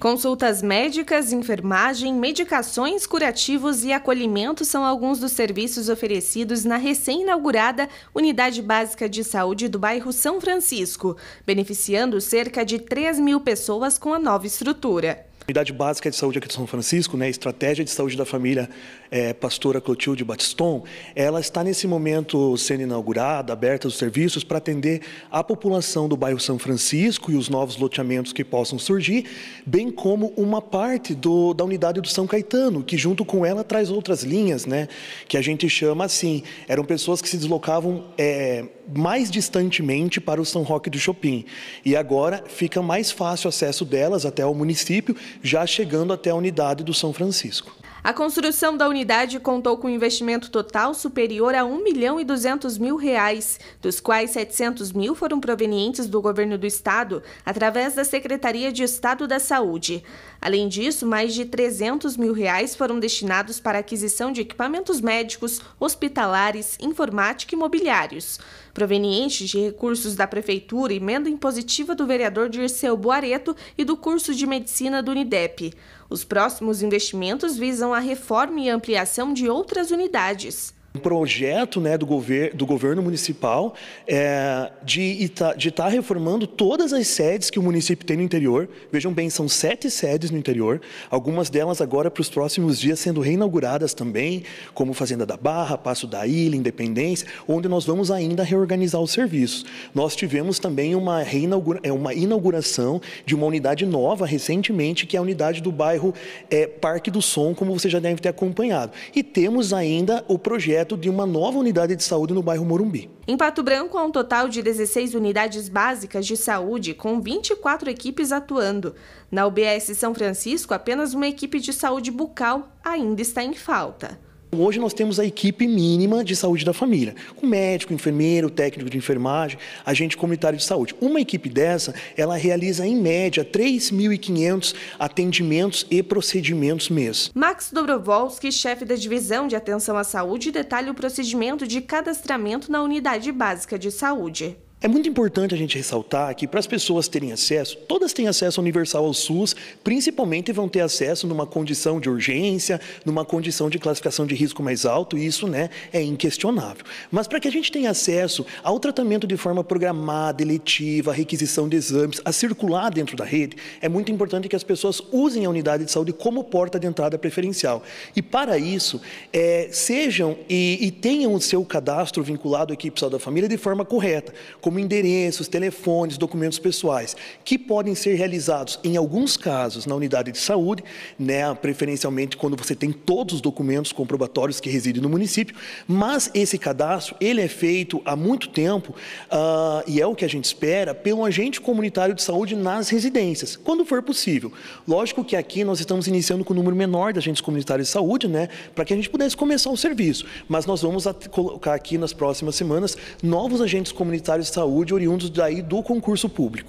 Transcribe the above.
Consultas médicas, enfermagem, medicações, curativos e acolhimento são alguns dos serviços oferecidos na recém-inaugurada Unidade Básica de Saúde do bairro São Francisco, beneficiando cerca de 3 mil pessoas com a nova estrutura. Unidade Básica de Saúde aqui de São Francisco, né, Estratégia de Saúde da Família é, Pastora Clotilde Batiston, ela está nesse momento sendo inaugurada, aberta os serviços para atender a população do bairro São Francisco e os novos loteamentos que possam surgir, bem como uma parte do, da unidade do São Caetano, que junto com ela traz outras linhas, né, que a gente chama assim, eram pessoas que se deslocavam é, mais distantemente para o São Roque do Chopin. E agora fica mais fácil o acesso delas até ao município, já chegando até a unidade do São Francisco. A construção da unidade contou com um investimento total superior a 1 milhão e 200 mil reais, dos quais 700 mil foram provenientes do governo do estado, através da Secretaria de Estado da Saúde. Além disso, mais de 300 mil reais foram destinados para aquisição de equipamentos médicos, hospitalares, informática e mobiliários. Provenientes de recursos da Prefeitura, emenda impositiva do vereador Dirceu Boareto e do curso de Medicina do Unidep. Os próximos investimentos visam a reforma e ampliação de outras unidades. Um projeto né, do, gover do governo municipal é, de estar de tá reformando todas as sedes que o município tem no interior. Vejam bem, são sete sedes no interior, algumas delas agora para os próximos dias sendo reinauguradas também, como Fazenda da Barra, Passo da Ilha, Independência, onde nós vamos ainda reorganizar os serviços. Nós tivemos também uma, reinaugura é, uma inauguração de uma unidade nova recentemente, que é a unidade do bairro é, Parque do Som, como você já deve ter acompanhado. E temos ainda o projeto projeto de uma nova unidade de saúde no bairro Morumbi. Em Pato Branco, há um total de 16 unidades básicas de saúde, com 24 equipes atuando. Na UBS São Francisco, apenas uma equipe de saúde bucal ainda está em falta. Hoje nós temos a equipe mínima de saúde da família, com médico, enfermeiro, técnico de enfermagem, agente comunitário de saúde. Uma equipe dessa, ela realiza em média 3.500 atendimentos e procedimentos mês. Max Dobrovolski, chefe da divisão de atenção à saúde, detalha o procedimento de cadastramento na unidade básica de saúde. É muito importante a gente ressaltar que para as pessoas terem acesso, todas têm acesso universal ao SUS, principalmente vão ter acesso numa condição de urgência, numa condição de classificação de risco mais alto, e isso né, é inquestionável. Mas para que a gente tenha acesso ao tratamento de forma programada, eletiva, requisição de exames, a circular dentro da rede, é muito importante que as pessoas usem a unidade de saúde como porta de entrada preferencial. E para isso, é, sejam e, e, tenham o seu cadastro vinculado à equipe de saúde da família de forma correta como endereços, telefones, documentos pessoais, que podem ser realizados, em alguns casos, na unidade de saúde, né, preferencialmente quando você tem todos os documentos comprobatórios que residem no município, mas esse cadastro, ele é feito há muito tempo, uh, e é o que a gente espera, pelo agente comunitário de saúde nas residências, quando for possível. Lógico que aqui nós estamos iniciando com um número menor de agentes comunitários de saúde, né, para que a gente pudesse começar o serviço, mas nós vamos colocar aqui nas próximas semanas novos agentes comunitários de saúde saúde oriundos daí do concurso público.